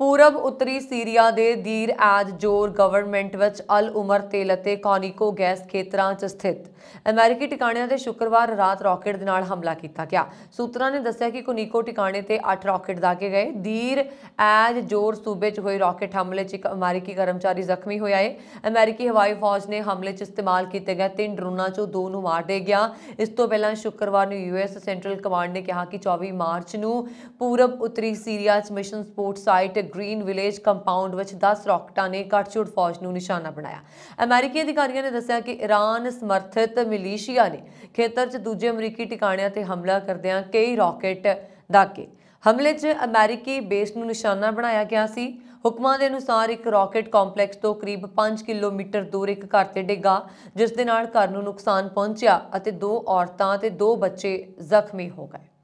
ਪੂਰਬ ਉੱਤਰੀ ਸੀਰੀਆ ਦੇ ਦੀਰ ਐਜ ਜੋਰ ਗਵਰਨਮੈਂਟ ਵਿੱਚ ਅਲ ਉਮਰ ਤੇਲ ਅਤੇ ਕੋਨਿਕੋ ਗੈਸ ਖੇਤਰਾਂ 'ਚ ਸਥਿਤ ਅਮਰੀਕੀ ਟਿਕਾਣਿਆਂ ਤੇ ਸ਼ੁੱਕਰਵਾਰ ਰਾਤ ਰਾਕੇਟ ਦੇ ਨਾਲ ਹਮਲਾ ਕੀਤਾ ਗਿਆ ਸੂਤਰਾਂ ਨੇ ਦੱਸਿਆ ਕਿ ਕੋਨਿਕੋ ਟਿਕਾਣੇ ਤੇ 8 ਰਾਕੇਟ ਦਾਗੇ ਗਏ ਦੀਰ ਐਜ ਜੋਰ ਸੂਬੇ 'ਚ ਹੋਏ ਰਾਕੇਟ ਹਮਲੇ 'ਚ ਇੱਕ ਅਮਰੀਕੀ ਕਰਮਚਾਰੀ ਜ਼ਖਮੀ ਹੋਇਆ ਹੈ ਅਮਰੀਕੀ ਹਵਾਈ ਫੌਜ ਨੇ ਹਮਲੇ 'ਚ ਇਸਤੇਮਾਲ ਕੀਤੇ ਗਏ ਤਿੰਨ ਡਰੋਨਾਂ 'ਚੋਂ ਦੋ ਨੂੰ ਮਾਰ ਦੇ ਗਿਆ ਇਸ ਤੋਂ ਪਹਿਲਾਂ ਸ਼ੁੱਕਰਵਾਰ ਨੂੰ ਯੂਐਸ ਸੈਂਟਰਲ ਕਮਾਂਡ ਨੇ ਕਿਹਾ ਕਿ 24 ਮਾਰਚ ਨੂੰ ਪੂਰਬ ਉੱਤਰੀ ਸੀਰੀਆ 'ਚ mission support site green village compound ਵਿੱਚ 10 ਰਾਕਟਾਂ ਨੇ ਕਟਛੂਟ ਫੌਜ ਨੂੰ ਨਿਸ਼ਾਨਾ ਬਣਾਇਆ ਅਮਰੀਕੀ ਅਧਿਕਾਰੀਆਂ ਨੇ ਦੱਸਿਆ ਕਿ ਈਰਾਨ ਸਮਰਥਿਤ ਮਿਲੀਸ਼ੀਆ ਨੇ ਖੇਤਰ 'ਚ ਦੂਜੇ ਅਮਰੀਕੀ ਟਿਕਾਣਿਆਂ ਤੇ ਹਮਲਾ ਕਰਦਿਆਂ ਕਈ ਰਾਕਟ ਦਾਗੇ ਹਮਲੇ 'ਚ ਅਮਰੀਕੀ ਬੇਸ ਨੂੰ ਨਿਸ਼ਾਨਾ ਬਣਾਇਆ ਗਿਆ ਸੀ ਹੁਕਮਾਂ ਦੇ ਅਨੁਸਾਰ ਇੱਕ ਰਾਕਟ ਕੰਪਲੈਕਸ ਤੋਂ ਕਰੀਬ 5 ਕਿਲੋਮੀਟਰ ਦੂਰ ਇੱਕ ਘਰ ਤੇ ਡਿੱਗਾ ਜਿਸ ਦੇ ਨਾਲ ਘਰ ਨੂੰ ਨੁਕਸਾਨ ਪਹੁੰਚਿਆ ਅਤੇ ਦੋ ਔਰਤਾਂ ਤੇ ਦੋ ਬੱਚੇ ਜ਼ਖਮੀ ਹੋ ਗਏ